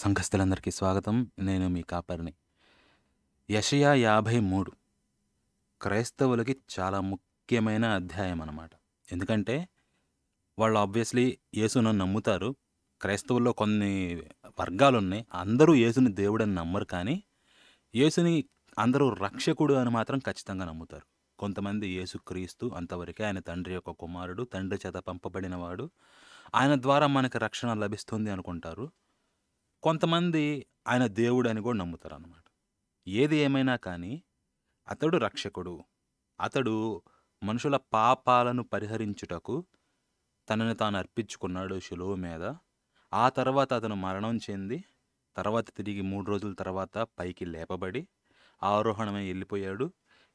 సంఘస్థులందరికీ స్వాగతం నేను మీ కాపర్ని యషయా యాభై మూడు క్రైస్తవులకి చాలా ముఖ్యమైన అధ్యాయం అన్నమాట ఎందుకంటే వాళ్ళు ఆబ్వియస్లీ యేసును నమ్ముతారు క్రైస్తవుల్లో కొన్ని వర్గాలు ఉన్నాయి అందరూ యేసుని దేవుడని నమ్మరు కానీ యేసుని అందరూ రక్షకుడు అని మాత్రం ఖచ్చితంగా నమ్ముతారు కొంతమంది యేసు క్రీస్తు అంతవరకే ఆయన తండ్రి యొక్క కుమారుడు తండ్రి చేత పంపబడినవాడు ఆయన ద్వారా మనకు రక్షణ లభిస్తుంది అనుకుంటారు కొంతమంది ఆయన దేవుడు అని కూడా నమ్ముతారు అన్నమాట ఏది ఏమైనా కానీ అతడు రక్షకుడు అతడు మనుషుల పాపాలను పరిహరించుటకు తనని తాను అర్పించుకున్నాడు శిలువు మీద ఆ తర్వాత అతను మరణం చెంది తర్వాత తిరిగి మూడు రోజుల తర్వాత పైకి లేపబడి ఆరోహణమై వెళ్ళిపోయాడు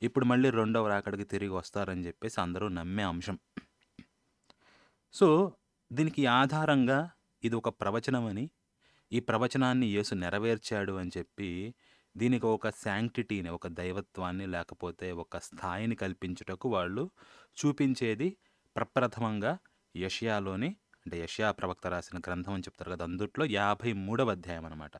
ఇప్పుడు మళ్ళీ రెండవ రాకడికి తిరిగి వస్తారని చెప్పేసి అందరూ నమ్మే అంశం సో దీనికి ఆధారంగా ఇది ఒక ప్రవచనమని ఈ ప్రవచనాన్ని యేసు నెరవేర్చాడు అని చెప్పి దీనికి ఒక శాంక్టిటీని ఒక దైవత్వాన్ని లేకపోతే ఒక స్థాయిని కల్పించుటకు వాళ్ళు చూపించేది ప్రప్రథమంగా యషియాలోని అంటే యషియా ప్రవక్త రాసిన గ్రంథం అని చెప్తారు కదా అందుట్లో యాభై మూడవ అధ్యాయం అనమాట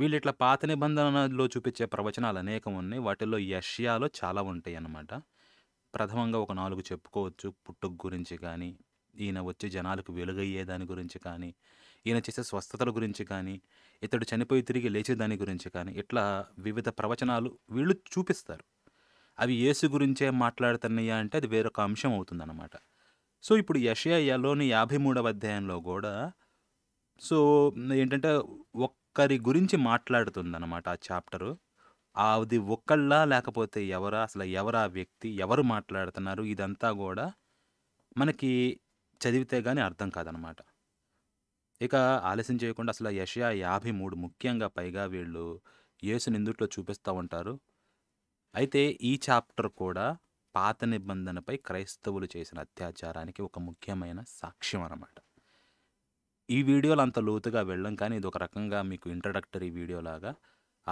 వీళ్ళు ఇట్లా పాత నిబంధనలో చూపించే ప్రవచనాలు అనేకం ఉన్నాయి వాటిల్లో యషియాలో చాలా ఉంటాయి అన్నమాట ప్రథమంగా ఒక నాలుగు చెప్పుకోవచ్చు పుట్టుక గురించి కానీ ఈయన వచ్చి జనాలకు వెలుగయ్యే దాని గురించి కానీ ఈయన చేసే స్వస్థతల గురించి కానీ ఇతడు చనిపోయి తిరిగి లేచే దాని గురించి కానీ ఇట్లా వివిధ ప్రవచనాలు వీళ్ళు చూపిస్తారు అవి యేసు గురించే మాట్లాడుతున్నాయా అంటే అది వేరొక అంశం అవుతుందన్నమాట సో ఇప్పుడు యషయాలోని యాభై మూడవ అధ్యాయంలో కూడా సో ఏంటంటే ఒక్కరి గురించి మాట్లాడుతుందన్నమాట ఆ చాప్టరు అది ఒక్కళ్ళా లేకపోతే ఎవరా అసలు ఎవరా వ్యక్తి ఎవరు మాట్లాడుతున్నారు ఇదంతా కూడా మనకి చదివితే కానీ అర్థం కాదనమాట ఇక ఆలస్యం చేయకుండా అసలు యషయా యాభై మూడు ముఖ్యంగా పైగా వీళ్ళు యేసుని నిందుట్లో చూపిస్తూ ఉంటారు అయితే ఈ చాప్టర్ కూడా పాత నిబంధనపై క్రైస్తవులు చేసిన అత్యాచారానికి ఒక ముఖ్యమైన సాక్ష్యం అన్నమాట ఈ వీడియోలు అంత లోతుగా వెళ్ళం కానీ ఇది ఒక రకంగా మీకు ఇంట్రడక్టరీ వీడియోలాగా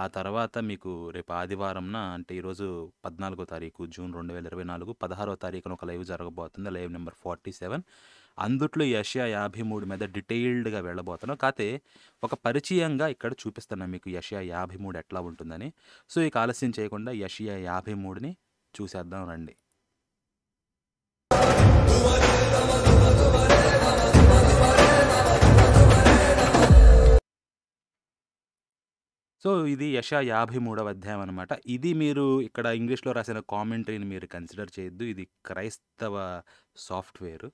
ఆ తర్వాత మీకు రేపు ఆదివారంన అంటే ఈరోజు పద్నాలుగో తారీఖు జూన్ రెండు వేల ఇరవై నాలుగు పదహారో తారీఖున ఒక లైవ్ జరగబోతుంది లైవ్ నెంబర్ ఫార్టీ సెవెన్ అందుట్లో ఈ యషయా యాభై మూడు మీద డీటెయిల్డ్గా వెళ్ళబోతాను కాతే ఒక పరిచయంగా ఇక్కడ చూపిస్తున్నాను మీకు యషయా యాభై మూడు ఎట్లా ఉంటుందని సో ఇక ఆలస్యం చేయకుండా యషియా యాభై మూడుని చూసేద్దాం రండి సో ఇది యశా యాభై మూడవ అధ్యాయం అనమాట ఇది మీరు ఇక్కడ ఇంగ్లీష్లో రాసిన కామెంటరీని మీరు కన్సిడర్ చేయొద్దు ఇది క్రైస్తవ సాఫ్ట్వేర్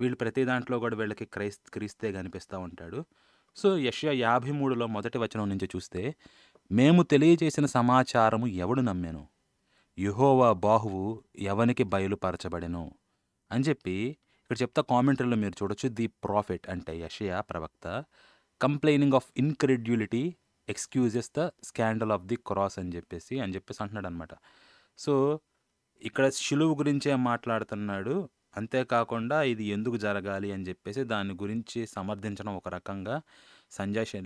వీళ్ళు ప్రతి దాంట్లో కూడా వీళ్ళకి క్రైస్ క్రీస్తే కనిపిస్తూ ఉంటాడు సో యష్యా యాభై మూడులో మొదటి వచనం నుంచి చూస్తే మేము తెలియజేసిన సమాచారము ఎవడు నమ్మాను యుహోవా బాహువు ఎవనికి బయలుపరచబడెను అని చెప్పి ఇక్కడ చెప్తా కామెంటరీలో మీరు చూడొచ్చు ది ప్రాఫిట్ అంటే యషయా ప్రవక్త complaining of incredulity excuses the scandal of the cross అని చెప్పేసి అని చెప్పేసి అంటున్నాడు అనమాట సో ఇక్కడ శిలువు గురించే మాట్లాడుతున్నాడు అంతేకాకుండా ఇది ఎందుకు జరగాలి అని చెప్పేసి దాని గురించి సమర్థించడం ఒక రకంగా సంజాషి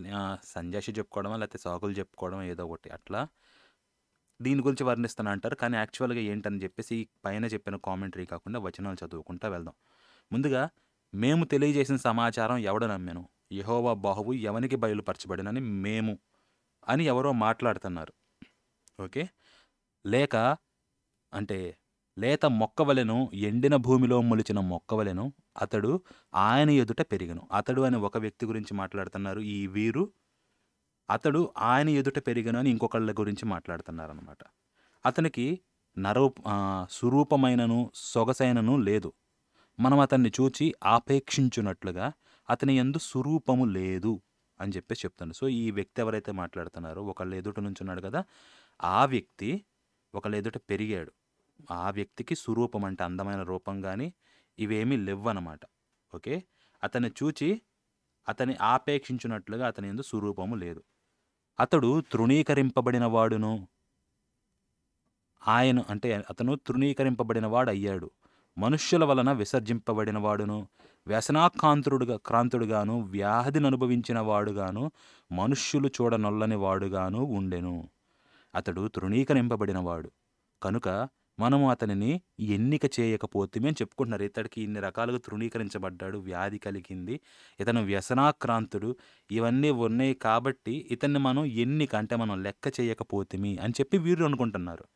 సంజాషి చెప్పుకోవడం లేకపోతే సాకులు చెప్పుకోవడం ఏదో ఒకటి అట్లా దీని గురించి వర్ణిస్తాను అంటారు కానీ యాక్చువల్గా ఏంటని చెప్పేసి పైన చెప్పిన కామెంటరీ కాకుండా వచనాలు చదువుకుంటూ వెళ్దాం ముందుగా మేము తెలియజేసిన సమాచారం ఎవడ నమ్మాను యహోవా బాహువు ఎవనికి బయలుపరచబడినని మేము అని ఎవరో మాట్లాడుతున్నారు ఓకే లేక అంటే లేత మొక్కవలెను ఎండిన భూమిలో మొలిచిన మొక్కవలెను అతడు ఆయన ఎదుట పెరిగను అతడు అని ఒక వ్యక్తి గురించి మాట్లాడుతున్నారు ఈ వీరు అతడు ఆయన ఎదుట పెరిగను అని ఇంకొకళ్ళ గురించి మాట్లాడుతున్నారనమాట అతనికి నరూ సురూపమైనను సొగసైనను లేదు మనం అతన్ని చూచి ఆపేక్షించున్నట్లుగా అతని ఎందు సురూపము లేదు అని చెప్పేసి చెప్తాను సో ఈ వ్యక్తి ఎవరైతే మాట్లాడుతున్నారో ఒకళ్ళ ఎదుట నుంచి ఉన్నాడు కదా ఆ వ్యక్తి ఒకళ్ళ ఎదుట పెరిగాడు ఆ వ్యక్తికి సురూపం అంటే అందమైన రూపం కానీ ఇవేమీ లేవన్నమాట ఓకే అతన్ని చూచి అతని ఆపేక్షించినట్లుగా అతని ఎందు సురూపము లేదు అతడు తృణీకరింపబడిన వాడును ఆయన అంటే అతను తృణీకరింపబడిన వాడు అయ్యాడు మనుష్యుల వలన విసర్జింపబడిన వాడును వ్యసనాక్రాంతుడుగా క్రాంతుడుగాను వ్యాధిని అనుభవించిన వాడుగాను మనుష్యులు చూడనొల్లని వాడుగాను ఉండెను అతడు తృణీకరింపబడినవాడు కనుక మనము అతనిని ఎన్నిక చేయకపోతేమే చెప్పుకుంటున్నారు ఇతడికి ఇన్ని రకాలుగా తృణీకరించబడ్డాడు వ్యాధి కలిగింది ఇతను వ్యసనాక్రాంతుడు ఇవన్నీ ఉన్నాయి కాబట్టి ఇతన్ని మనం ఎన్నిక అంటే మనం లెక్క చేయకపోతేమి అని చెప్పి వీరు అనుకుంటున్నారు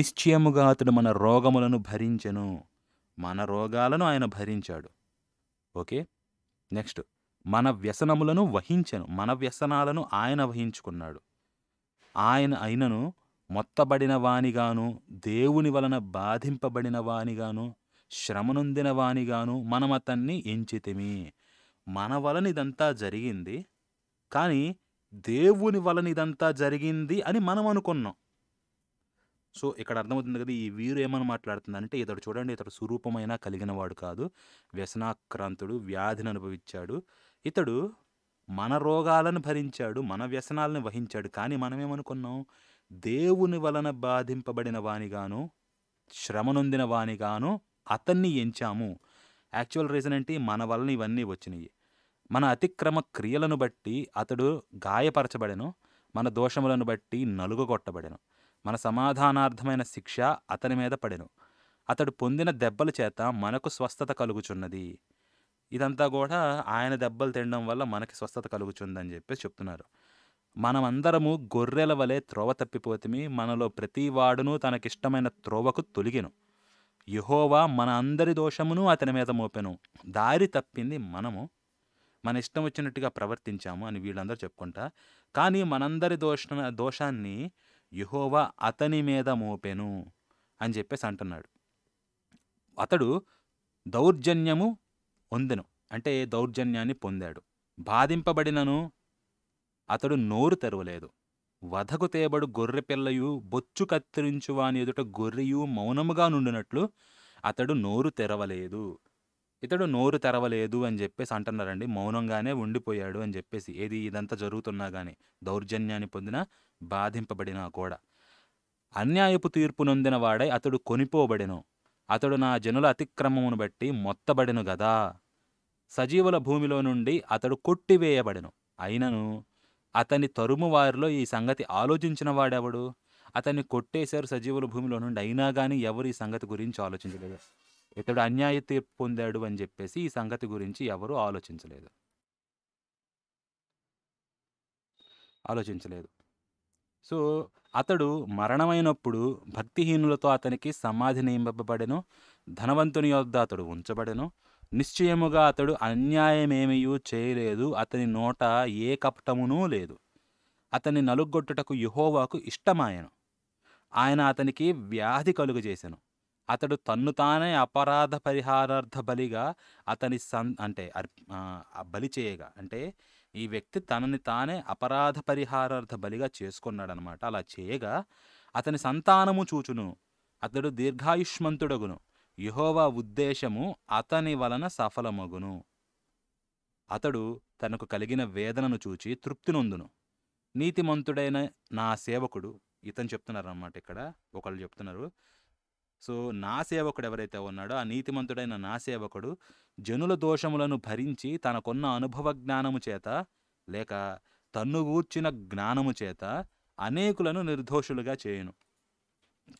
నిశ్చయముగా అతడు మన రోగములను భరించెను మన రోగాలను ఆయన భరించాడు ఓకే నెక్స్ట్ మన వ్యసనములను వహించను మన వ్యసనాలను ఆయన వహించుకున్నాడు ఆయన అయినను మొత్తబడిన వానిగాను దేవుని వలన బాధింపబడిన వానిగాను శ్రమనొందిన వానిగాను మనమతన్ని ఎంచితిమి మన వలనిదంతా జరిగింది కానీ దేవుని వలనిదంతా జరిగింది అని మనం అనుకున్నాం సో ఇక్కడ అర్థమవుతుంది కదా ఈ వీరు ఏమని మాట్లాడుతుందంటే ఇతడు చూడండి ఇతడు కలిగిన వాడు కాదు వ్యసనాక్రాంతుడు వ్యాధిని అనుభవించాడు ఇతడు మన రోగాలను భరించాడు మన వ్యసనాలను వహించాడు కానీ మనమేమనుకున్నాం దేవుని వలన బాధింపబడిన వానిగాను శ్రమనొందిన వానిగాను అతన్ని ఎంచాము యాక్చువల్ రీజన్ ఏంటి మన వలన ఇవన్నీ వచ్చినాయి మన అతిక్రమ క్రియలను బట్టి అతడు గాయపరచబడెను మన దోషములను బట్టి కొట్టబడెను మన సమాధానార్థమైన శిక్ష అతని మీద పడెను అతడు పొందిన దెబ్బల చేత మనకు స్వస్థత కలుగుచున్నది ఇదంతా కూడా ఆయన దెబ్బలు తినడం వల్ల మనకి స్వస్థత కలుగుచుందని చెప్పేసి చెప్తున్నారు మనమందరము గొర్రెల వలె త్రోవ తప్పిపోతిమి మనలో వాడునూ తనకిష్టమైన త్రోవకు తొలిగెను యహోవా మన అందరి దోషమును అతని మీద మోపెను దారి తప్పింది మనము మన ఇష్టం వచ్చినట్టుగా ప్రవర్తించాము అని వీళ్ళందరూ చెప్పుకుంటా కానీ మనందరి దోష దోషాన్ని యహోవా అతని మీద మోపెను అని చెప్పేసి అంటున్నాడు అతడు దౌర్జన్యము పొందెను అంటే దౌర్జన్యాన్ని పొందాడు బాధింపబడినను అతడు నోరు తెరవలేదు వధకు తేబడు గొర్రెపిల్లయు బొచ్చు కత్తిరించువాని ఎదుట గొర్రెయు మౌనముగా నుండినట్లు అతడు నోరు తెరవలేదు ఇతడు నోరు తెరవలేదు అని చెప్పేసి అంటున్నారండి మౌనంగానే ఉండిపోయాడు అని చెప్పేసి ఏది ఇదంతా జరుగుతున్నా కానీ దౌర్జన్యాన్ని పొందిన బాధింపబడినా కూడా అన్యాయపు తీర్పు నొందిన వాడై అతడు కొనిపోబడెను అతడు నా జనుల అతిక్రమమును బట్టి మొత్తబడెను గదా సజీవుల భూమిలో నుండి అతడు కొట్టివేయబడెను అయినను అతని తరుమువారిలో ఈ సంగతి ఆలోచించిన వాడెవడు అతన్ని కొట్టేశారు సజీవుల భూమిలో నుండి అయినా కానీ ఎవరు ఈ సంగతి గురించి ఆలోచించలేదు ఇతడు అన్యాయ తీర్పు పొందాడు అని చెప్పేసి ఈ సంగతి గురించి ఎవరూ ఆలోచించలేదు ఆలోచించలేదు సో అతడు మరణమైనప్పుడు భక్తిహీనులతో అతనికి సమాధి నియమింపబడెను ధనవంతుని యొద్ద అతడు ఉంచబడెను నిశ్చయముగా అతడు అన్యాయమేమయూ చేయలేదు అతని నోట ఏ కపటమునూ లేదు అతని నలుగొట్టుటకు యుహోవాకు ఇష్టమాయను ఆయన అతనికి వ్యాధి కలుగజేసెను అతడు తన్ను తానే అపరాధ పరిహారార్థ బలిగా అతని సన్ అంటే బలి చేయగా అంటే ఈ వ్యక్తి తనని తానే అపరాధ పరిహారార్థ బలిగా చేసుకున్నాడనమాట అలా చేయగా అతని సంతానము చూచును అతడు దీర్ఘాయుష్మంతుడగును యహోవా ఉద్దేశము అతని వలన సఫలమగును అతడు తనకు కలిగిన వేదనను చూచి తృప్తి నొందును నీతిమంతుడైన నా సేవకుడు ఇతను చెప్తున్నారన్నమాట ఇక్కడ ఒకళ్ళు చెప్తున్నారు సో నా సేవకుడు ఎవరైతే ఉన్నాడో ఆ నీతిమంతుడైన నా సేవకుడు జనుల దోషములను భరించి తనకున్న అనుభవ జ్ఞానము చేత లేక తన్ను గూర్చిన జ్ఞానము చేత అనేకులను నిర్దోషులుగా చేయను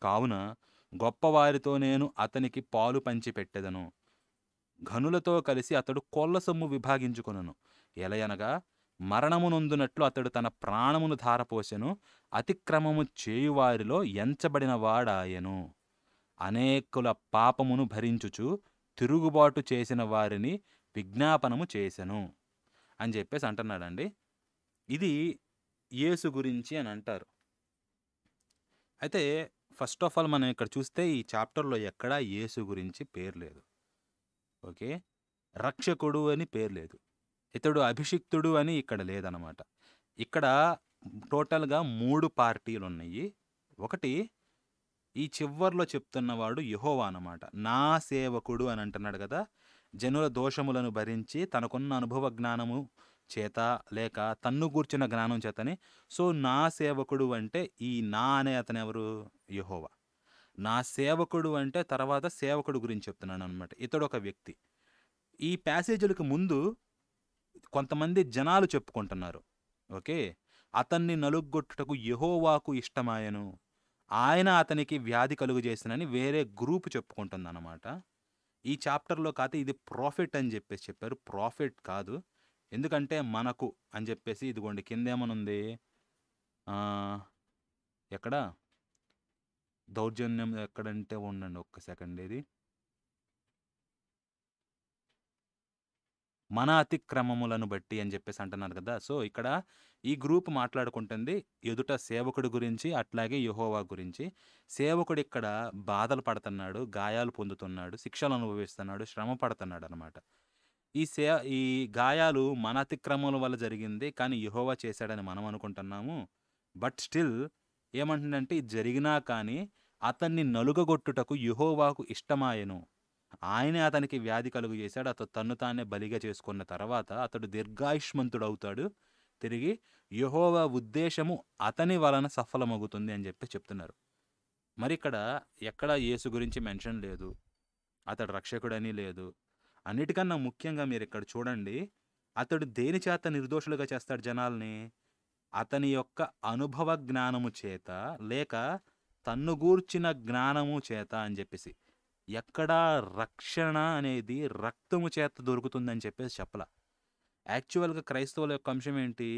కావున గొప్పవారితో నేను అతనికి పాలు పంచిపెట్టెదను ఘనులతో కలిసి అతడు కొల్ల సొమ్ము విభాగించుకొనను ఎలయనగా మరణమునొందునట్లు అతడు తన ప్రాణమును ధారపోసెను అతిక్రమము చేయువారిలో ఎంచబడిన వాడాయెను అనేకుల పాపమును భరించుచు తిరుగుబాటు చేసిన వారిని విజ్ఞాపనము చేసెను అని చెప్పేసి అంటున్నాడండి ఇది యేసు గురించి అని అంటారు అయితే ఫస్ట్ ఆఫ్ ఆల్ మనం ఇక్కడ చూస్తే ఈ చాప్టర్లో ఎక్కడా యేసు గురించి పేరు లేదు ఓకే రక్షకుడు అని పేరు లేదు ఇతడు అభిషిక్తుడు అని ఇక్కడ లేదనమాట ఇక్కడ టోటల్గా మూడు పార్టీలు ఉన్నాయి ఒకటి ఈ చివర్లో చెప్తున్నవాడు యహోవా అనమాట నా సేవకుడు అని అంటున్నాడు కదా జనుల దోషములను భరించి తనకున్న అనుభవ జ్ఞానము చేత లేక తన్ను గూర్చిన జ్ఞానం చేతనే సో నా సేవకుడు అంటే ఈ నా అనే అతను ఎవరు యహోవా నా సేవకుడు అంటే తర్వాత సేవకుడు గురించి చెప్తున్నాను అనమాట ఇతడు ఒక వ్యక్తి ఈ ప్యాసేజీలకు ముందు కొంతమంది జనాలు చెప్పుకుంటున్నారు ఓకే అతన్ని నలుగొట్టుటకు యహోవాకు ఇష్టమాయను ఆయన అతనికి వ్యాధి కలుగు చేసినని వేరే గ్రూప్ అనమాట ఈ చాప్టర్లో కాకపోతే ఇది ప్రాఫిట్ అని చెప్పేసి చెప్పారు ప్రాఫిట్ కాదు ఎందుకంటే మనకు అని చెప్పేసి ఇదిగోండి కింద ఏమనుంది ఎక్కడ దౌర్జన్యం ఎక్కడంటే ఉండండి ఒక్క సెకండ్ ఇది మన అతిక్రమములను బట్టి అని చెప్పేసి అంటున్నారు కదా సో ఇక్కడ ఈ గ్రూప్ మాట్లాడుకుంటుంది ఎదుట సేవకుడి గురించి అట్లాగే యహోవా గురించి సేవకుడు ఇక్కడ బాధలు పడుతున్నాడు గాయాలు పొందుతున్నాడు శిక్షలు అనుభవిస్తున్నాడు శ్రమ పడుతున్నాడు అనమాట ఈ సే ఈ గాయాలు మన అతిక్రమముల వల్ల జరిగింది కానీ యహోవా చేశాడని మనం అనుకుంటున్నాము బట్ స్టిల్ ఏమంటుందంటే ఇది జరిగినా కానీ అతన్ని నలుగగొట్టుటకు యుహోవాకు ఇష్టమాయను ఆయనే అతనికి వ్యాధి కలుగు చేశాడు అతడు తన్ను తానే బలిగా చేసుకున్న తర్వాత అతడు దీర్ఘాయుష్మంతుడు అవుతాడు తిరిగి యహోవా ఉద్దేశము అతని వలన సఫలమవుతుంది అని చెప్పి చెప్తున్నారు మరి ఇక్కడ ఎక్కడా యేసు గురించి మెన్షన్ లేదు అతడు రక్షకుడని లేదు అన్నిటికన్నా ముఖ్యంగా మీరు ఇక్కడ చూడండి అతడు దేని చేత నిర్దోషులుగా చేస్తాడు జనాల్ని అతని యొక్క అనుభవ జ్ఞానము చేత లేక తన్ను గూర్చిన జ్ఞానము చేత అని చెప్పేసి ఎక్కడా రక్షణ అనేది రక్తము చేత దొరుకుతుందని చెప్పేసి చెప్పలా యాక్చువల్గా క్రైస్తవుల యొక్క అంశం ఏంటి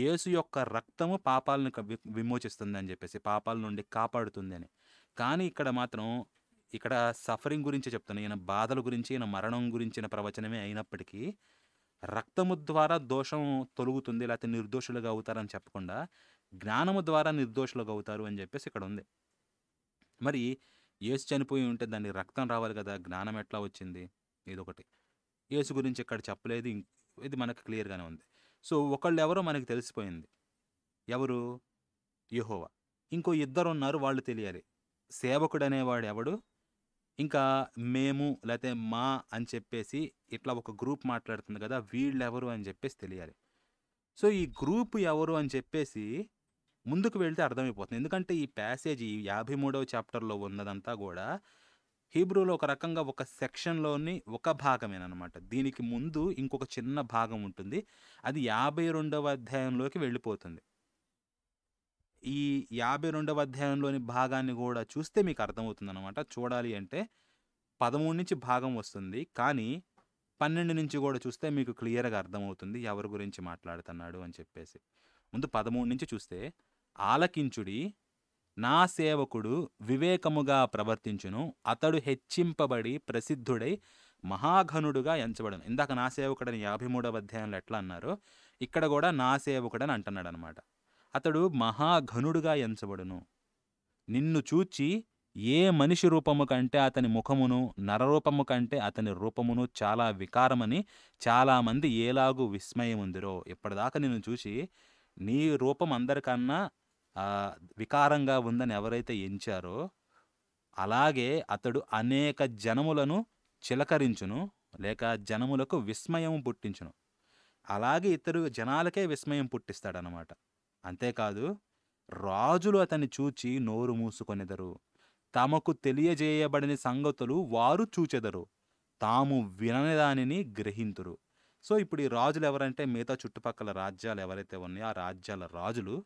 యేసు యొక్క రక్తము పాపాలను విమోచిస్తుందని చెప్పేసి పాపాల నుండి కాపాడుతుందని కానీ ఇక్కడ మాత్రం ఇక్కడ సఫరింగ్ గురించి చెప్తాను ఈయన బాధల గురించి ఈయన మరణం గురించిన ప్రవచనమే అయినప్పటికీ రక్తము ద్వారా దోషం తొలుగుతుంది లేకపోతే నిర్దోషులుగా అవుతారని చెప్పకుండా జ్ఞానము ద్వారా నిర్దోషులుగా అవుతారు అని చెప్పేసి ఇక్కడ ఉంది మరి ఏసు చనిపోయి ఉంటే దాన్ని రక్తం రావాలి కదా జ్ఞానం ఎట్లా వచ్చింది ఇదొకటి యేసు గురించి ఇక్కడ చెప్పలేదు ఇది మనకు క్లియర్గానే ఉంది సో ఒకళ్ళు ఎవరో మనకు తెలిసిపోయింది ఎవరు యహోవా ఇంకో ఇద్దరు ఉన్నారు వాళ్ళు తెలియాలి సేవకుడు అనేవాడు ఎవడు ఇంకా మేము లేకపోతే మా అని చెప్పేసి ఇట్లా ఒక గ్రూప్ మాట్లాడుతుంది కదా వీళ్ళు ఎవరు అని చెప్పేసి తెలియాలి సో ఈ గ్రూప్ ఎవరు అని చెప్పేసి ముందుకు వెళ్తే అర్థమైపోతుంది ఎందుకంటే ఈ ప్యాసేజ్ ఈ యాభై మూడవ చాప్టర్లో ఉన్నదంతా కూడా హీబ్రూలో ఒక రకంగా ఒక సెక్షన్లోని ఒక భాగమేనమాట దీనికి ముందు ఇంకొక చిన్న భాగం ఉంటుంది అది యాభై రెండవ అధ్యాయంలోకి వెళ్ళిపోతుంది ఈ యాభై రెండవ అధ్యాయంలోని భాగాన్ని కూడా చూస్తే మీకు అర్థమవుతుంది అనమాట చూడాలి అంటే పదమూడు నుంచి భాగం వస్తుంది కానీ పన్నెండు నుంచి కూడా చూస్తే మీకు క్లియర్గా అర్థమవుతుంది ఎవరి గురించి మాట్లాడుతున్నాడు అని చెప్పేసి ముందు పదమూడు నుంచి చూస్తే ఆలకించుడి నా సేవకుడు వివేకముగా ప్రవర్తించును అతడు హెచ్చింపబడి ప్రసిద్ధుడై మహాఘనుడుగా ఎంచబడను ఇందాక నా సేవకుడని యాభై మూడవ అధ్యాయంలో ఎట్లా అన్నారు ఇక్కడ కూడా నా సేవకుడని అంటున్నాడు అనమాట అతడు మహాఘనుడుగా ఎంచబడును నిన్ను చూచి ఏ మనిషి రూపము కంటే అతని ముఖమును నరరూపము కంటే అతని రూపమును చాలా వికారమని చాలామంది ఏలాగు విస్మయముందిరో ఇప్పటిదాకా నిన్ను చూసి నీ రూపం అందరికన్నా వికారంగా ఉందని ఎవరైతే ఎంచారో అలాగే అతడు అనేక జనములను చిలకరించును లేక జనములకు విస్మయం పుట్టించును అలాగే ఇతరు జనాలకే విస్మయం పుట్టిస్తాడనమాట అంతేకాదు రాజులు అతన్ని చూచి నోరు మూసుకొనెదరు తమకు తెలియజేయబడిన సంగతులు వారు చూచెదరు తాము వినని దానిని గ్రహింతురు సో ఇప్పుడు ఈ రాజులు ఎవరంటే మిగతా చుట్టుపక్కల రాజ్యాలు ఎవరైతే ఉన్నాయో ఆ రాజ్యాల రాజులు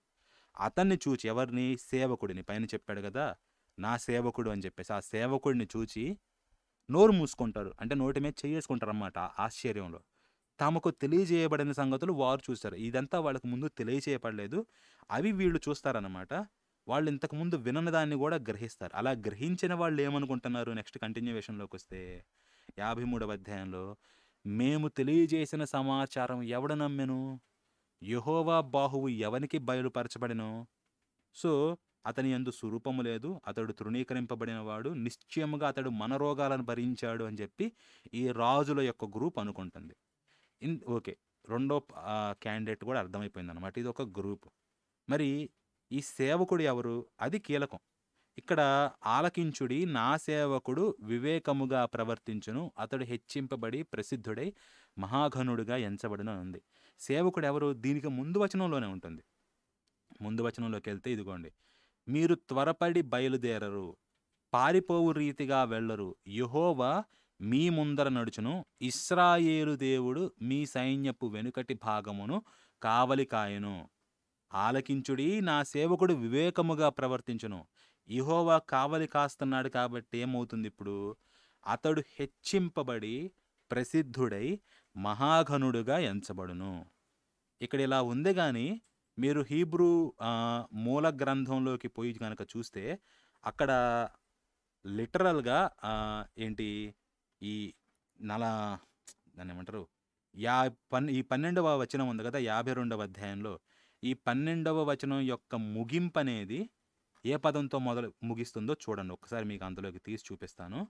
అతన్ని చూచి ఎవరిని సేవకుడిని పైన చెప్పాడు కదా నా సేవకుడు అని చెప్పేసి ఆ సేవకుడిని చూచి నోరు మూసుకుంటారు అంటే నోటి మీద చేసుకుంటారు అన్నమాట ఆశ్చర్యంలో తమకు తెలియజేయబడిన సంగతులు వారు చూశారు ఇదంతా వాళ్ళకు ముందు తెలియజేయబడలేదు అవి వీళ్ళు చూస్తారనమాట వాళ్ళు ఇంతకుముందు వినని దాన్ని కూడా గ్రహిస్తారు అలా గ్రహించిన వాళ్ళు ఏమనుకుంటున్నారు నెక్స్ట్ కంటిన్యూవేషన్లోకి వస్తే యాభై మూడవ అధ్యాయంలో మేము తెలియజేసిన సమాచారం ఎవడ నమ్మెను యహోవా బాహువు ఎవనికి బయలుపరచబడెను సో అతని ఎందు స్వరూపము లేదు అతడు తృణీకరింపబడినవాడు నిశ్చయముగా అతడు మన రోగాలను భరించాడు అని చెప్పి ఈ రాజుల యొక్క గ్రూప్ అనుకుంటుంది ఇన్ ఓకే రెండో క్యాండిడేట్ కూడా అర్థమైపోయింది అనమాట ఇది ఒక గ్రూప్ మరి ఈ సేవకుడు ఎవరు అది కీలకం ఇక్కడ ఆలకించుడి నా సేవకుడు వివేకముగా ప్రవర్తించును అతడు హెచ్చింపబడి ప్రసిద్ధుడై మహాఘనుడుగా ఎంచబడిన ఉంది సేవకుడు ఎవరు దీనికి ముందు వచనంలోనే ఉంటుంది ముందు వచనంలోకి వెళ్తే ఇదిగోండి మీరు త్వరపడి బయలుదేరరు పారిపోవు రీతిగా వెళ్ళరు యుహోవా మీ ముందర నడుచును ఇస్రాయేలు దేవుడు మీ సైన్యపు వెనుకటి భాగమును కావలికాయను ఆలకించుడి నా సేవకుడు వివేకముగా ప్రవర్తించును ఇహోవా కావలి కాస్తున్నాడు కాబట్టి ఏమవుతుంది ఇప్పుడు అతడు హెచ్చింపబడి ప్రసిద్ధుడై మహాఘనుడుగా ఎంచబడును ఇక్కడ ఇలా ఉంది కానీ మీరు హీబ్రూ మూల గ్రంథంలోకి పోయి కనుక చూస్తే అక్కడ లిటరల్గా ఏంటి ఈ నల దాన్ని ఏమంటారు యా పన్ ఈ పన్నెండవ వచనం ఉంది కదా యాభై రెండవ అధ్యాయంలో ఈ పన్నెండవ వచనం యొక్క ముగింపు అనేది ఏ పదంతో మొదలు ముగిస్తుందో చూడండి ఒకసారి మీకు అందులోకి తీసి చూపిస్తాను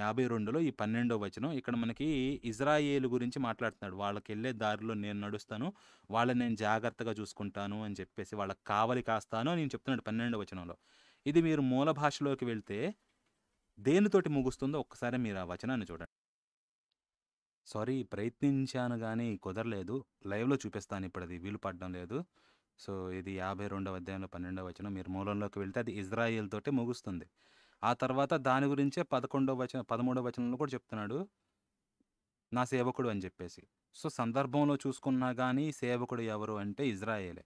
యాభై రెండులో ఈ పన్నెండవ వచనం ఇక్కడ మనకి ఇజ్రాయేలు గురించి మాట్లాడుతున్నాడు వాళ్ళకి వెళ్ళే దారిలో నేను నడుస్తాను వాళ్ళని నేను జాగ్రత్తగా చూసుకుంటాను అని చెప్పేసి వాళ్ళకి కావలి కాస్తాను నేను చెప్తున్నాడు పన్నెండవ వచనంలో ఇది మీరు మూల భాషలోకి వెళ్తే దేనితోటి ముగుస్తుందో ఒక్కసారి మీరు ఆ వచనాన్ని చూడండి సారీ ప్రయత్నించాను కానీ కుదరలేదు లైవ్లో చూపిస్తాను ఇప్పుడు అది వీలు పడడం లేదు సో ఇది యాభై రెండవ అధ్యాయంలో పన్నెండవ వచనం మీరు మూలంలోకి వెళ్తే అది ఇజ్రాయిల్ తోటి ముగుస్తుంది ఆ తర్వాత దాని గురించే పదకొండవ వచన పదమూడవ వచనంలో కూడా చెప్తున్నాడు నా సేవకుడు అని చెప్పేసి సో సందర్భంలో చూసుకున్నా కానీ సేవకుడు ఎవరు అంటే ఇజ్రాయేలే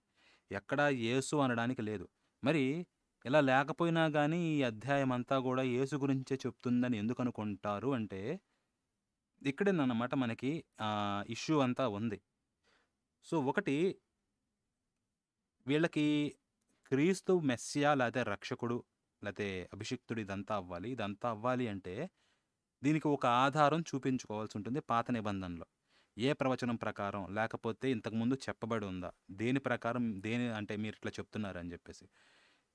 ఎక్కడా యేసు అనడానికి లేదు మరి ఇలా లేకపోయినా కానీ ఈ అధ్యాయం అంతా కూడా యేసు గురించే చెప్తుందని ఎందుకు అనుకుంటారు అంటే అన్నమాట మనకి ఇష్యూ అంతా ఉంది సో ఒకటి వీళ్ళకి క్రీస్తు మెస్సియా లేకపోతే రక్షకుడు లేకపోతే అభిషిక్తుడు ఇదంతా అవ్వాలి ఇదంతా అవ్వాలి అంటే దీనికి ఒక ఆధారం చూపించుకోవాల్సి ఉంటుంది పాత నిబంధనలో ఏ ప్రవచనం ప్రకారం లేకపోతే ఇంతకుముందు చెప్పబడి ఉందా దేని ప్రకారం దేని అంటే మీరు ఇట్లా చెప్తున్నారని చెప్పేసి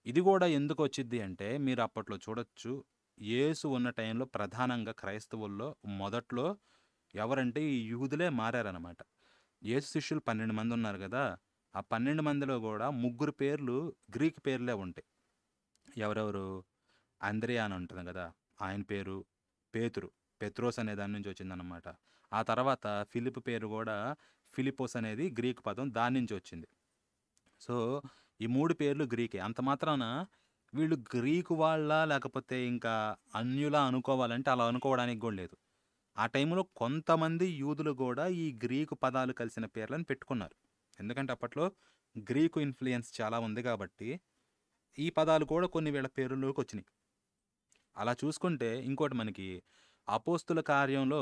ఇది కూడా ఎందుకు వచ్చిద్ది అంటే మీరు అప్పట్లో చూడొచ్చు యేసు ఉన్న టైంలో ప్రధానంగా క్రైస్తవుల్లో మొదట్లో ఎవరంటే ఈ యూదులే మారారనమాట యేసు శిష్యులు పన్నెండు మంది ఉన్నారు కదా ఆ పన్నెండు మందిలో కూడా ముగ్గురు పేర్లు గ్రీక్ పేర్లే ఉంటాయి ఎవరెవరు అంద్రియా అని ఉంటుంది కదా ఆయన పేరు పేతురు పెత్రోస్ అనే దాని నుంచి వచ్చిందనమాట ఆ తర్వాత ఫిలిప్ పేరు కూడా ఫిలిపోస్ అనేది గ్రీక్ పదం దాని నుంచి వచ్చింది సో ఈ మూడు పేర్లు గ్రీకే అంత మాత్రాన వీళ్ళు గ్రీకు వాళ్ళ లేకపోతే ఇంకా అన్యులా అనుకోవాలంటే అలా అనుకోవడానికి కూడా లేదు ఆ టైంలో కొంతమంది యూదులు కూడా ఈ గ్రీకు పదాలు కలిసిన పేర్లను పెట్టుకున్నారు ఎందుకంటే అప్పట్లో గ్రీకు ఇన్ఫ్లుయెన్స్ చాలా ఉంది కాబట్టి ఈ పదాలు కూడా కొన్ని వీళ్ళ పేర్లలోకి వచ్చినాయి అలా చూసుకుంటే ఇంకోటి మనకి అపోస్తుల కార్యంలో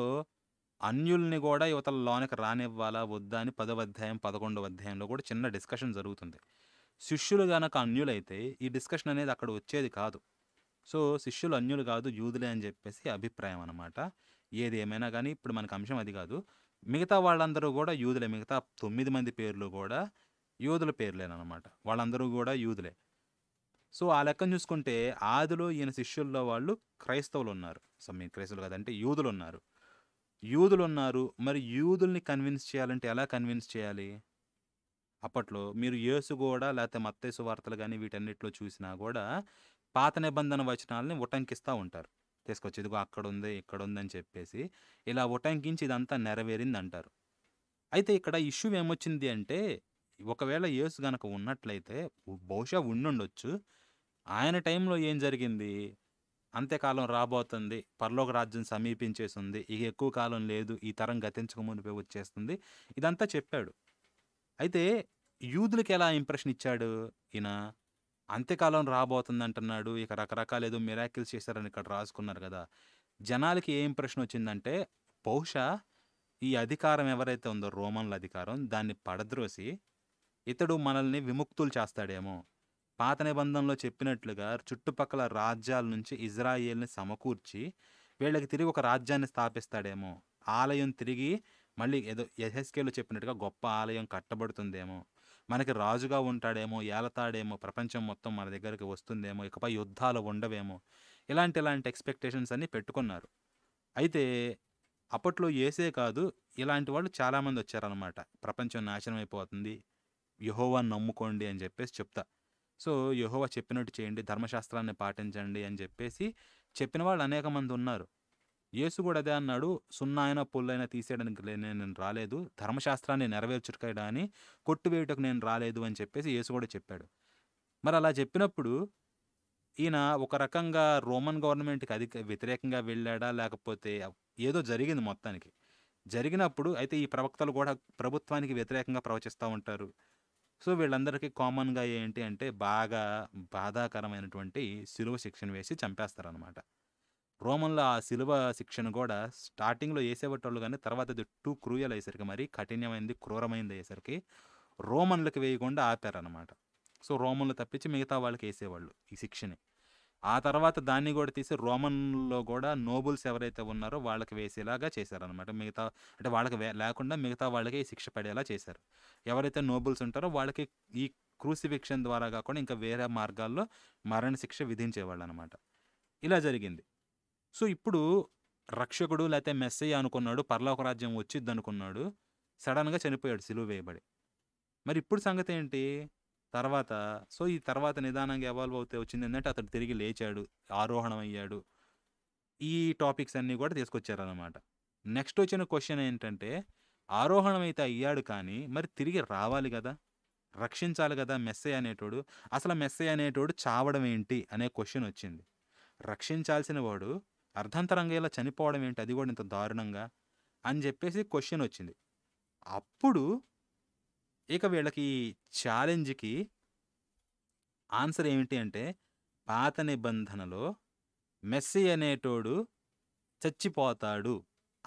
అన్యుల్ని కూడా యువతల లోనికి రానివ్వాలా వద్దా అని పదవ అధ్యాయం పదకొండవ అధ్యాయంలో కూడా చిన్న డిస్కషన్ జరుగుతుంది శిష్యులు గనక అన్యులైతే ఈ డిస్కషన్ అనేది అక్కడ వచ్చేది కాదు సో శిష్యులు అన్యులు కాదు యూదులే అని చెప్పేసి అభిప్రాయం అనమాట ఏది ఏమైనా కానీ ఇప్పుడు మనకు అంశం అది కాదు మిగతా వాళ్ళందరూ కూడా యూదులే మిగతా తొమ్మిది మంది పేర్లు కూడా యూదుల పేర్లేనమాట వాళ్ళందరూ కూడా యూదులే సో ఆ లెక్కను చూసుకుంటే ఆదిలో ఈయన శిష్యుల్లో వాళ్ళు క్రైస్తవులు ఉన్నారు సో మీ క్రైస్తవులు కదంటే యూదులు ఉన్నారు యూదులు ఉన్నారు మరి యూదుల్ని కన్విన్స్ చేయాలంటే ఎలా కన్విన్స్ చేయాలి అప్పట్లో మీరు యేసు కూడా లేకపోతే మత్తేసు వార్తలు కానీ వీటన్నిటిలో చూసినా కూడా పాత నిబంధన వచనాలని ఉటంకిస్తూ ఉంటారు తీసుకొచ్చి ఇదిగో అక్కడ ఉంది ఇక్కడ ఉందని చెప్పేసి ఇలా ఉటంకించి ఇదంతా నెరవేరింది అంటారు అయితే ఇక్కడ ఇష్యూ ఏమొచ్చింది అంటే ఒకవేళ యేసు గనక ఉన్నట్లయితే బహుశా ఉండుండొచ్చు ఆయన టైంలో ఏం జరిగింది అంత్యకాలం రాబోతుంది పరలోక రాజ్యం సమీపించేసింది ఇక ఎక్కువ కాలం లేదు ఈ తరం గతించక ముందు వచ్చేస్తుంది ఇదంతా చెప్పాడు అయితే యూదులకు ఎలా ఇంప్రెషన్ ఇచ్చాడు ఈయన అంత్యకాలం రాబోతుంది అంటున్నాడు ఇక రకరకాల ఏదో మిరాకిల్స్ చేశారని ఇక్కడ రాసుకున్నారు కదా జనాలకి ఏ ఇంప్రెషన్ వచ్చిందంటే బహుశా ఈ అధికారం ఎవరైతే ఉందో రోమన్ల అధికారం దాన్ని పడద్రోసి ఇతడు మనల్ని విముక్తులు చేస్తాడేమో పాత నిబంధనలో చెప్పినట్లుగా చుట్టుపక్కల రాజ్యాల నుంచి ఇజ్రాయేల్ని సమకూర్చి వీళ్ళకి తిరిగి ఒక రాజ్యాన్ని స్థాపిస్తాడేమో ఆలయం తిరిగి మళ్ళీ ఏదో ఎస్ఎస్కేలో చెప్పినట్టుగా గొప్ప ఆలయం కట్టబడుతుందేమో మనకి రాజుగా ఉంటాడేమో ఏలతాడేమో ప్రపంచం మొత్తం మన దగ్గరికి వస్తుందేమో ఇకపై యుద్ధాలు ఉండవేమో ఇలాంటి ఇలాంటి ఎక్స్పెక్టేషన్స్ అన్నీ పెట్టుకున్నారు అయితే అప్పట్లో ఏసే కాదు ఇలాంటి వాళ్ళు చాలామంది వచ్చారనమాట ప్రపంచం నాశనం అయిపోతుంది యహోవా నమ్ముకోండి అని చెప్పేసి చెప్తా సో యహోవా చెప్పినట్టు చేయండి ధర్మశాస్త్రాన్ని పాటించండి అని చెప్పేసి చెప్పిన వాళ్ళు అనేక మంది ఉన్నారు యేసు కూడా అదే అన్నాడు సున్నాయన పొల్లైనా తీసేయడానికి నేను రాలేదు ధర్మశాస్త్రాన్ని నెరవేర్చుటకైనా అని కొట్టువేయటకు నేను రాలేదు అని చెప్పేసి యేసు కూడా చెప్పాడు మరి అలా చెప్పినప్పుడు ఈయన ఒక రకంగా రోమన్ గవర్నమెంట్కి అధిక వ్యతిరేకంగా వెళ్ళాడా లేకపోతే ఏదో జరిగింది మొత్తానికి జరిగినప్పుడు అయితే ఈ ప్రవక్తలు కూడా ప్రభుత్వానికి వ్యతిరేకంగా ప్రవచిస్తూ ఉంటారు సో వీళ్ళందరికీ కామన్గా ఏంటి అంటే బాగా బాధాకరమైనటువంటి శిలువ శిక్షణ వేసి చంపేస్తారనమాట రోమన్లో ఆ సిలువ శిక్షను కూడా స్టార్టింగ్లో వేసేవాటోళ్ళు కానీ తర్వాత అది టూ క్రూయల్ అయ్యేసరికి మరి కఠినమైంది క్రూరమైంది అయ్యేసరికి రోమన్లకు వేయకుండా ఆపారనమాట సో రోమన్లు తప్పించి మిగతా వాళ్ళకి వేసేవాళ్ళు ఈ శిక్షని ఆ తర్వాత దాన్ని కూడా తీసి రోమన్లో కూడా నోబుల్స్ ఎవరైతే ఉన్నారో వాళ్ళకి వేసేలాగా చేశారనమాట మిగతా అంటే వాళ్ళకి లేకుండా మిగతా వాళ్ళకి ఈ శిక్ష పడేలా చేశారు ఎవరైతే నోబుల్స్ ఉంటారో వాళ్ళకి ఈ క్రూసిఫిక్షన్ ద్వారా కాకుండా ఇంకా వేరే మార్గాల్లో మరణ శిక్ష విధించేవాళ్ళు అనమాట ఇలా జరిగింది సో ఇప్పుడు రక్షకుడు లేకపోతే మెస్సయ్య అనుకున్నాడు పర్లోక రాజ్యం వచ్చిద్ది అనుకున్నాడు సడన్గా చనిపోయాడు సిలువ వేయబడి మరి ఇప్పుడు సంగతి ఏంటి తర్వాత సో ఈ తర్వాత నిదానంగా ఎవాల్వ్ అవుతే వచ్చింది ఏంటంటే అతడు తిరిగి లేచాడు ఆరోహణం అయ్యాడు ఈ టాపిక్స్ అన్నీ కూడా తీసుకొచ్చారనమాట నెక్స్ట్ వచ్చిన క్వశ్చన్ ఏంటంటే ఆరోహణం అయితే అయ్యాడు కానీ మరి తిరిగి రావాలి కదా రక్షించాలి కదా మెస్సయ్య అనేటోడు అసలు మెస్సయ్య అనేటోడు చావడం ఏంటి అనే క్వశ్చన్ వచ్చింది రక్షించాల్సిన వాడు అర్ధంతరంగా చనిపోవడం ఏంటి అది కూడా ఇంత దారుణంగా అని చెప్పేసి క్వశ్చన్ వచ్చింది అప్పుడు ఇక వీళ్ళకి ఛాలెంజ్కి ఆన్సర్ ఏమిటి అంటే పాత నిబంధనలో మెస్సి అనేటోడు చచ్చిపోతాడు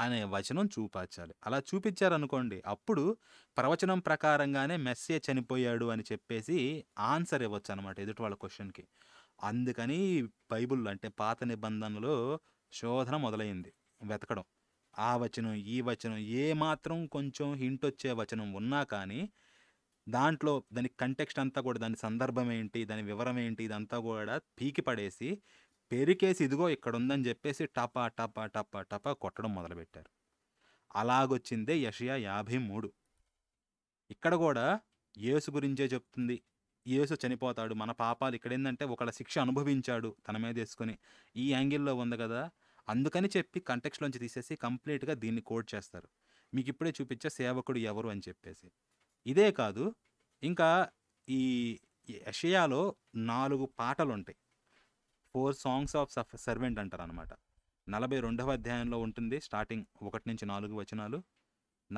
అనే వచనం చూపించాలి అలా చూపించారనుకోండి అప్పుడు ప్రవచనం ప్రకారంగానే మెస్సే చనిపోయాడు అని చెప్పేసి ఆన్సర్ ఇవ్వచ్చు అనమాట ఎదుటి వాళ్ళ క్వశ్చన్కి అందుకని బైబుల్ అంటే పాత నిబంధనలో శోధన మొదలైంది వెతకడం ఆ వచనం ఈ వచనం ఏ మాత్రం కొంచెం హింట్ వచ్చే వచనం ఉన్నా కానీ దాంట్లో దాని కంటెక్స్ట్ అంతా కూడా దాని సందర్భం ఏంటి దాని వివరం ఏంటి ఇదంతా కూడా పీకి పడేసి పెరికేసి ఇదిగో ఇక్కడ ఉందని చెప్పేసి టపా టప టప టప కొట్టడం మొదలుపెట్టారు అలాగొచ్చిందే యషయా యాభై మూడు ఇక్కడ కూడా యేసు గురించే చెప్తుంది యేసు చనిపోతాడు మన పాపాలు ఇక్కడ ఏంటంటే ఒకళ్ళ శిక్ష అనుభవించాడు తన మీద వేసుకొని ఈ యాంగిల్లో ఉంది కదా అందుకని చెప్పి కంటెక్స్లోంచి తీసేసి కంప్లీట్గా దీన్ని కోడ్ చేస్తారు మీకు ఇప్పుడే చూపించే సేవకుడు ఎవరు అని చెప్పేసి ఇదే కాదు ఇంకా ఈ యషయాలో నాలుగు పాటలు ఉంటాయి ఫోర్ సాంగ్స్ ఆఫ్ సఫ్ సర్వెంట్ అంటారు అనమాట నలభై రెండవ అధ్యాయంలో ఉంటుంది స్టార్టింగ్ ఒకటి నుంచి నాలుగు వచనాలు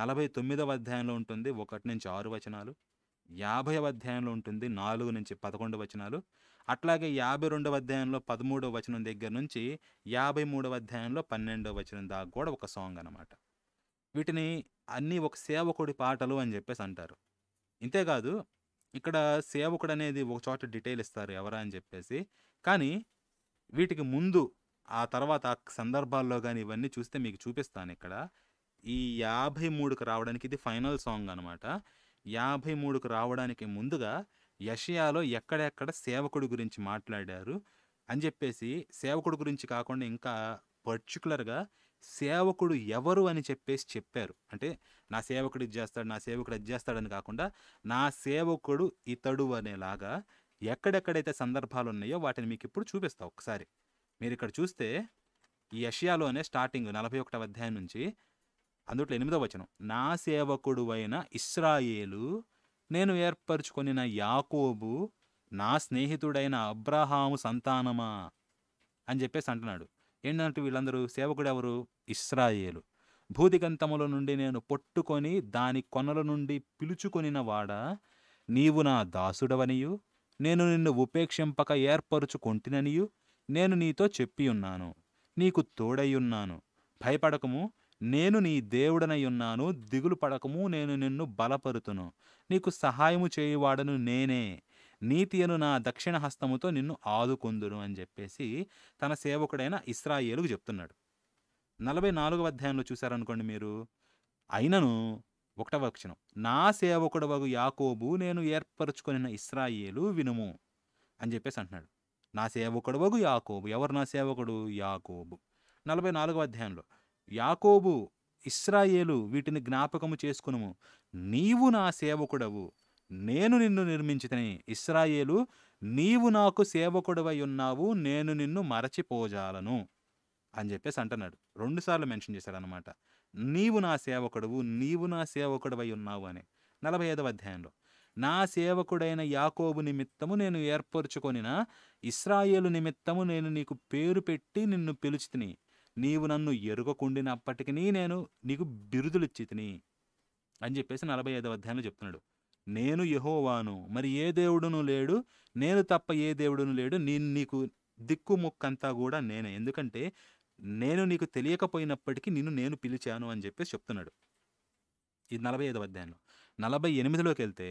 నలభై తొమ్మిదవ అధ్యాయంలో ఉంటుంది ఒకటి నుంచి ఆరు వచనాలు యాభై అధ్యాయంలో ఉంటుంది నాలుగు నుంచి పదకొండు వచనాలు అట్లాగే యాభై రెండవ అధ్యాయంలో పదమూడవ వచనం దగ్గర నుంచి యాభై మూడవ అధ్యాయంలో పన్నెండవ వచనం దాకా కూడా ఒక సాంగ్ అనమాట వీటిని అన్నీ ఒక సేవకుడి పాటలు అని చెప్పేసి అంటారు ఇంతేకాదు ఇక్కడ సేవకుడు అనేది ఒక చోట డీటెయిల్ ఇస్తారు ఎవరా అని చెప్పేసి కానీ వీటికి ముందు ఆ తర్వాత ఆ సందర్భాల్లో కానీ ఇవన్నీ చూస్తే మీకు చూపిస్తాను ఇక్కడ ఈ యాభై మూడుకి రావడానికి ఇది ఫైనల్ సాంగ్ అనమాట యాభై మూడుకు రావడానికి ముందుగా యషయాలో ఎక్కడెక్కడ సేవకుడి గురించి మాట్లాడారు అని చెప్పేసి సేవకుడు గురించి కాకుండా ఇంకా పర్టికులర్గా సేవకుడు ఎవరు అని చెప్పేసి చెప్పారు అంటే నా సేవకుడు ఇది చేస్తాడు నా సేవకుడు అది చేస్తాడని కాకుండా నా సేవకుడు ఇతడు అనేలాగా ఎక్కడెక్కడైతే సందర్భాలు ఉన్నాయో వాటిని మీకు ఇప్పుడు చూపిస్తా ఒకసారి మీరు ఇక్కడ చూస్తే ఈ యషియాలోనే స్టార్టింగ్ నలభై ఒకటవ అధ్యాయం నుంచి అందుట్లో ఎనిమిదవ వచనం నా సేవకుడు అయిన ఇస్రాయేలు నేను ఏర్పరచుకొనిన యాకోబు నా స్నేహితుడైన అబ్రహాము సంతానమా అని చెప్పేసి అంటున్నాడు ఏంటంటే వీళ్ళందరూ సేవకుడు ఎవరు ఇస్రాయేలు భూదిగంతముల నుండి నేను పొట్టుకొని దాని కొనల నుండి పిలుచుకొనిన వాడా నీవు నా దాసుడవనియు నేను నిన్ను ఉపేక్షింపక ఏర్పరుచుకొంటిననియు నేను నీతో చెప్పియున్నాను నీకు తోడయ్యున్నాను భయపడకము నేను నీ దేవుడనయ్యున్నాను దిగులు పడకము నేను నిన్ను బలపరుతును నీకు సహాయము చేయువాడను నేనే నీతియను నా దక్షిణ హస్తముతో నిన్ను ఆదుకొందును అని చెప్పేసి తన సేవకుడైన ఇస్రాయేలుకు చెప్తున్నాడు నలభై నాలుగవ అధ్యాయంలో చూశారనుకోండి మీరు అయినను ఒకటవ క్షణం నా సేవకుడవగు యాకోబు నేను ఏర్పరచుకొనిన ఇస్రాయేలు వినుము అని చెప్పేసి అంటున్నాడు నా సేవకుడవగు యాకోబు ఎవరు నా సేవకుడు యాకోబు నలభై నాలుగవ అధ్యాయంలో యాకోబు ఇస్రాయేలు వీటిని జ్ఞాపకము చేసుకునుము నీవు నా సేవకుడవు నేను నిన్ను నిర్మించితని ఇస్రాయేలు నీవు నాకు సేవకుడవై ఉన్నావు నేను నిన్ను మరచిపోజాలను అని చెప్పేసి అంటున్నాడు రెండుసార్లు మెన్షన్ చేశాడనమాట నీవు నా సేవకుడవు నీవు నా సేవకుడవై ఉన్నావు అని నలభై ఐదవ అధ్యాయంలో నా సేవకుడైన యాకోబు నిమిత్తము నేను ఏర్పరచుకొనిన ఇస్రాయేలు నిమిత్తము నేను నీకు పేరు పెట్టి నిన్ను పిలుచుతిని నీవు నన్ను ఎరుగకుండినప్పటికీ నేను నీకు బిరుదులిచ్చి ఇచ్చితిని అని చెప్పేసి నలభై ఐదవ అధ్యాయంలో చెప్తున్నాడు నేను యహోవాను మరి ఏ దేవుడును లేడు నేను తప్ప ఏ దేవుడును లేడు నేను నీకు దిక్కు ముక్కంతా కూడా నేనే ఎందుకంటే నేను నీకు తెలియకపోయినప్పటికీ నిన్ను నేను పిలిచాను అని చెప్పేసి చెప్తున్నాడు ఇది నలభై ఐదవ అధ్యాయంలో నలభై ఎనిమిదిలోకి వెళ్తే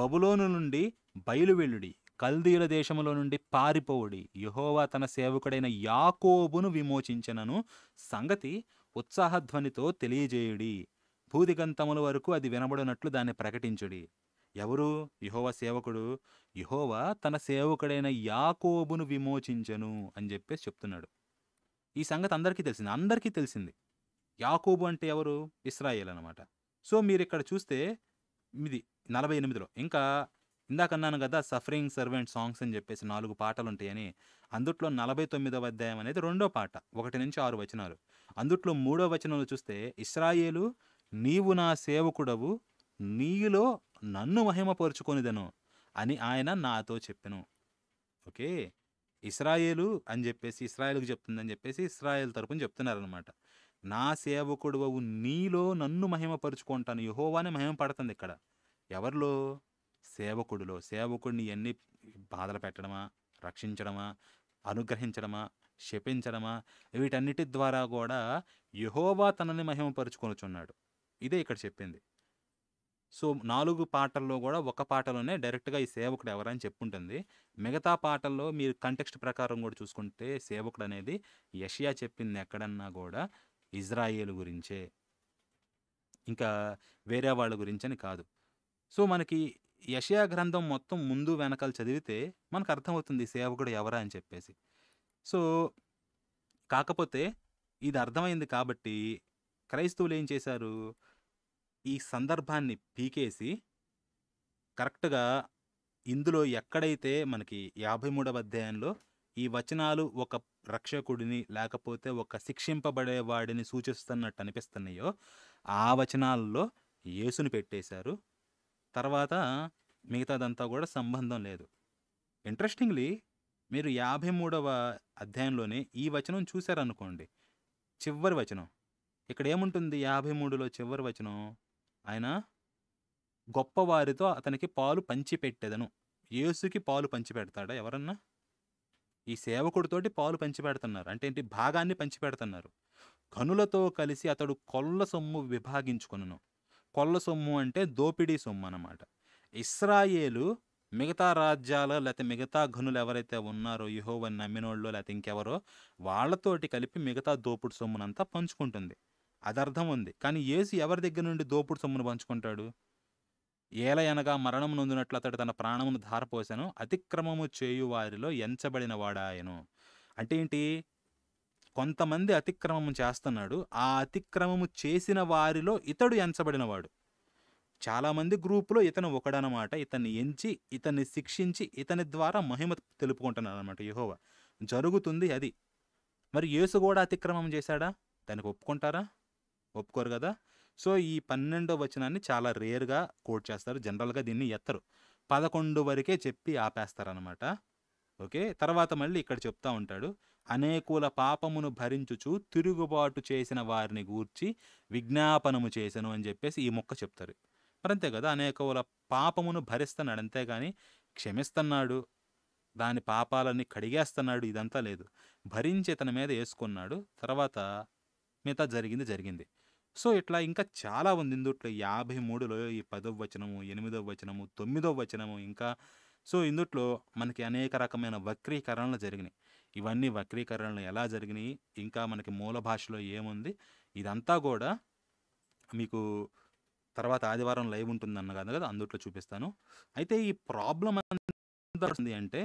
బబులోను నుండి బయలువెళ్ళుడి కల్దీల దేశములో నుండి పారిపోవుడి యహోవా తన సేవకుడైన యాకోబును విమోచించనను సంగతి ఉత్సాహధ్వనితో తెలియజేయుడి భూదిగంతముల వరకు అది వినబడినట్లు దాన్ని ప్రకటించుడి ఎవరు యహోవ సేవకుడు యహోవా తన సేవకుడైన యాకోబును విమోచించను అని చెప్పేసి చెప్తున్నాడు ఈ సంగతి అందరికీ తెలిసింది అందరికీ తెలిసింది యాకోబు అంటే ఎవరు ఇస్రాయేల్ అనమాట సో మీరు ఇక్కడ చూస్తే ఇది నలభై ఎనిమిదిలో ఇంకా ఇందాక అన్నాను కదా సఫరింగ్ సర్వెంట్ సాంగ్స్ అని చెప్పేసి నాలుగు పాటలు ఉంటాయని అందుట్లో నలభై తొమ్మిదవ అధ్యాయం అనేది రెండో పాట ఒకటి నుంచి ఆరు వచనాలు అందుట్లో మూడో వచనంలో చూస్తే ఇస్రాయేలు నీవు నా సేవకుడవు నీలో నన్ను మహిమపరుచుకొనిదను అని ఆయన నాతో చెప్పెను ఓకే ఇస్రాయేలు అని చెప్పేసి ఇస్రాయేల్కి చెప్తుందని చెప్పేసి ఇస్రాయేల్ తరపున చెప్తున్నారనమాట నా సేవకుడు నీలో నన్ను మహిమపరుచుకుంటాను యహోవానే మహిమ పడుతుంది ఇక్కడ ఎవరిలో సేవకుడిలో సేవకుడిని ఎన్ని బాధలు పెట్టడమా రక్షించడమా అనుగ్రహించడమా క్షపించడమా వీటన్నిటి ద్వారా కూడా యహోవా తనని మహిమపరుచుకొనుచున్నాడు ఇదే ఇక్కడ చెప్పింది సో నాలుగు పాటల్లో కూడా ఒక పాటలోనే డైరెక్ట్గా ఈ సేవకుడు ఎవరని చెప్పుంటుంది మిగతా పాటల్లో మీరు కంటెక్స్ట్ ప్రకారం కూడా చూసుకుంటే సేవకుడు అనేది యషియా చెప్పింది ఎక్కడన్నా కూడా ఇజ్రాయేల్ గురించే ఇంకా వేరే వాళ్ళ గురించని కాదు సో మనకి యషయా గ్రంథం మొత్తం ముందు వెనకాల చదివితే మనకు అర్థమవుతుంది సేవకుడు ఎవరా అని చెప్పేసి సో కాకపోతే ఇది అర్థమైంది కాబట్టి క్రైస్తవులు ఏం చేశారు ఈ సందర్భాన్ని పీకేసి కరెక్ట్గా ఇందులో ఎక్కడైతే మనకి యాభై మూడవ అధ్యాయంలో ఈ వచనాలు ఒక రక్షకుడిని లేకపోతే ఒక శిక్షింపబడేవాడిని సూచిస్తున్నట్టు అనిపిస్తున్నాయో ఆ వచనాల్లో యేసుని పెట్టేశారు తర్వాత మిగతాదంతా కూడా సంబంధం లేదు ఇంట్రెస్టింగ్లీ మీరు యాభై మూడవ అధ్యాయంలోనే ఈ వచనం చూశారనుకోండి చివరి వచనం ఇక్కడ ఏముంటుంది యాభై మూడులో చివరి వచనం ఆయన గొప్పవారితో అతనికి పాలు పంచిపెట్టేదను యేసుకి పాలు పంచిపెడతాడా ఎవరన్నా ఈ సేవకుడితోటి పాలు పంచిపెడుతున్నారు అంటే ఏంటి భాగాన్ని పంచిపెడుతున్నారు కనులతో కలిసి అతడు కొల్ల సొమ్ము విభాగించుకును కొల్ల సొమ్ము అంటే దోపిడీ సొమ్ము అనమాట ఇస్రాయేలు మిగతా రాజ్యాలు లేకపోతే మిగతా ఘనులు ఎవరైతే ఉన్నారో యుహోవన్ నమ్మినోళ్ళో లేకపోతే ఇంకెవరో వాళ్ళతోటి కలిపి మిగతా దోపుడు సొమ్మునంతా పంచుకుంటుంది అది అర్థం ఉంది కానీ ఏసు ఎవరి దగ్గర నుండి దోపుడు సొమ్మును పంచుకుంటాడు ఏలయనగా మరణం నొందినట్లు అతడు తన ప్రాణమును ధారపోసాను అతిక్రమము చేయువారిలో ఎంచబడిన వాడాయను అంటే ఏంటి కొంతమంది అతిక్రమము చేస్తున్నాడు ఆ అతిక్రమము చేసిన వారిలో ఇతడు ఎంచబడినవాడు చాలామంది గ్రూపులో ఇతను ఒకడనమాట ఇతన్ని ఎంచి ఇతన్ని శిక్షించి ఇతని ద్వారా మహిమ తెలుపుకుంటున్నాడు అనమాట యహోవ జరుగుతుంది అది మరి యేసు కూడా అతిక్రమం చేశాడా దానికి ఒప్పుకుంటారా ఒప్పుకోరు కదా సో ఈ పన్నెండో వచనాన్ని చాలా రేర్గా కోట్ చేస్తారు జనరల్గా దీన్ని ఎత్తరు పదకొండు వరకే చెప్పి ఆపేస్తారనమాట ఓకే తర్వాత మళ్ళీ ఇక్కడ చెప్తా ఉంటాడు అనేకుల పాపమును భరించుచు తిరుగుబాటు చేసిన వారిని గూర్చి విజ్ఞాపనము చేశాను అని చెప్పేసి ఈ మొక్క చెప్తారు మరి అంతే కదా అనేకుల పాపమును భరిస్తున్నాడు అంతేగాని క్షమిస్తున్నాడు దాని పాపాలన్నీ కడిగేస్తున్నాడు ఇదంతా లేదు భరించి ఇతని మీద వేసుకున్నాడు తర్వాత మిగతా జరిగింది జరిగింది సో ఇట్లా ఇంకా చాలా ఉంది ఇందుట్లో యాభై మూడులో ఈ పదవ వచనము ఎనిమిదవ వచనము తొమ్మిదవ వచనము ఇంకా సో ఇందుట్లో మనకి అనేక రకమైన వక్రీకరణలు జరిగినాయి ఇవన్నీ వక్రీకరణలు ఎలా జరిగినాయి ఇంకా మనకి మూల భాషలో ఏముంది ఇదంతా కూడా మీకు తర్వాత ఆదివారం లైవ్ ఉంటుంది అన్న కదా అందుట్లో చూపిస్తాను అయితే ఈ ప్రాబ్లం ఉంది అంటే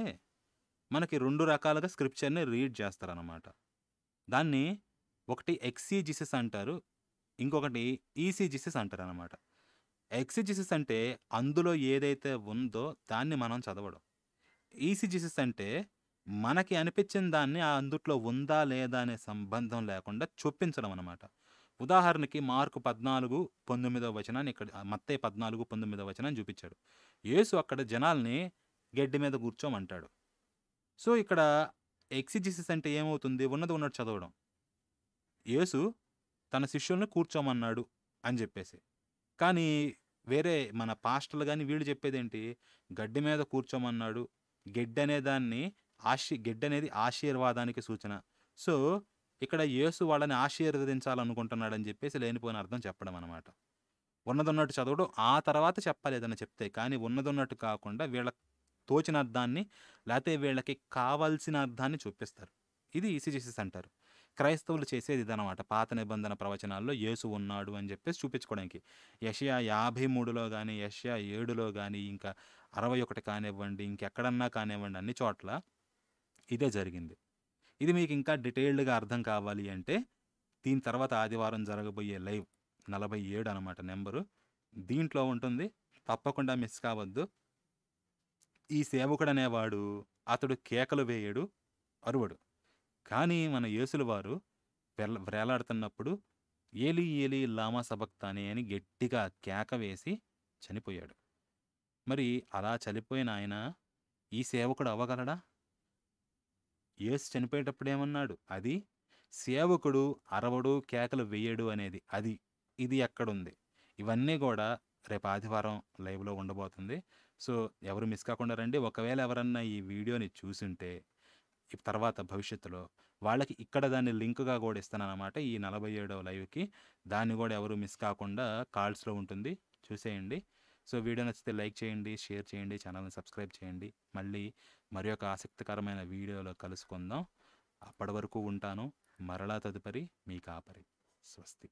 మనకి రెండు రకాలుగా స్క్రిప్చర్ని రీడ్ చేస్తారనమాట దాన్ని ఒకటి ఎక్సీజిసిస్ అంటారు ఇంకొకటి ఈసీజిసిస్ అంటారు అనమాట ఎక్సిజిసిస్ అంటే అందులో ఏదైతే ఉందో దాన్ని మనం చదవడం ఈసీజిసిస్ అంటే మనకి అనిపించిన దాన్ని అందుట్లో ఉందా లేదా అనే సంబంధం లేకుండా చొప్పించడం అనమాట ఉదాహరణకి మార్కు పద్నాలుగు పంతొమ్మిదవ వచనాన్ని ఇక్కడ మత్తే పద్నాలుగు పంతొమ్మిదవ వచనాన్ని చూపించాడు యేసు అక్కడ జనాల్ని గడ్డి మీద కూర్చోమంటాడు సో ఇక్కడ ఎక్సిజిసిస్ అంటే ఏమవుతుంది ఉన్నది ఉన్నట్టు చదవడం యేసు తన శిష్యుల్ని కూర్చోమన్నాడు అని చెప్పేసి కానీ వేరే మన పాస్టర్లు కానీ వీళ్ళు చెప్పేదేంటి గడ్డి మీద కూర్చోమన్నాడు గడ్డి అనే దాన్ని ఆశీ గెడ్డ అనేది ఆశీర్వాదానికి సూచన సో ఇక్కడ యేసు వాళ్ళని ఆశీర్వదించాలనుకుంటున్నాడని చెప్పేసి లేనిపోయిన అర్థం చెప్పడం అనమాట ఉన్నదొన్నట్టు చదవడం ఆ తర్వాత చెప్పలేదని చెప్తే కానీ ఉన్నదొన్నట్టు కాకుండా వీళ్ళ తోచిన అర్థాన్ని లేకపోతే వీళ్ళకి కావాల్సిన అర్థాన్ని చూపిస్తారు ఇది ఈసీజీసీస్ అంటారు క్రైస్తవులు చేసేది ఇదనమాట పాత నిబంధన ప్రవచనాల్లో యేసు ఉన్నాడు అని చెప్పేసి చూపించుకోవడానికి యషియా యాభై మూడులో కానీ యషియా ఏడులో కానీ ఇంకా అరవై ఒకటి కానివ్వండి ఇంకెక్కడన్నా కానివ్వండి అన్ని చోట్ల ఇదే జరిగింది ఇది మీకు ఇంకా డీటెయిల్డ్గా అర్థం కావాలి అంటే దీని తర్వాత ఆదివారం జరగబోయే లైవ్ నలభై ఏడు అనమాట నెంబరు దీంట్లో ఉంటుంది తప్పకుండా మిస్ కావద్దు ఈ సేవకుడు అనేవాడు అతడు కేకలు వేయడు అరువడు కానీ మన యేసులు వారు వ్రేలాడుతున్నప్పుడు ఏలి ఏలి లామా సబక్తానే అని గట్టిగా కేక వేసి చనిపోయాడు మరి అలా చనిపోయిన ఆయన ఈ సేవకుడు అవ్వగలడా యేసు చనిపోయేటప్పుడు ఏమన్నాడు అది సేవకుడు అరవడు కేకలు వేయడు అనేది అది ఇది ఎక్కడుంది ఇవన్నీ కూడా రేపు ఆదివారం లైవ్లో ఉండబోతుంది సో ఎవరు మిస్ కాకుండా రండి ఒకవేళ ఎవరన్నా ఈ వీడియోని చూసుంటే తర్వాత భవిష్యత్తులో వాళ్ళకి ఇక్కడ దాన్ని లింక్గా కూడా ఇస్తాను అనమాట ఈ నలభై ఏడవ లైవ్కి దాన్ని కూడా ఎవరు మిస్ కాకుండా కాల్స్లో ఉంటుంది చూసేయండి సో వీడియో నచ్చితే లైక్ చేయండి షేర్ చేయండి ఛానల్ని సబ్స్క్రైబ్ చేయండి మళ్ళీ మరి ఒక ఆసక్తికరమైన వీడియోలో కలుసుకుందాం అప్పటి వరకు ఉంటాను మరలా తదుపరి మీ కాపరి స్వస్తి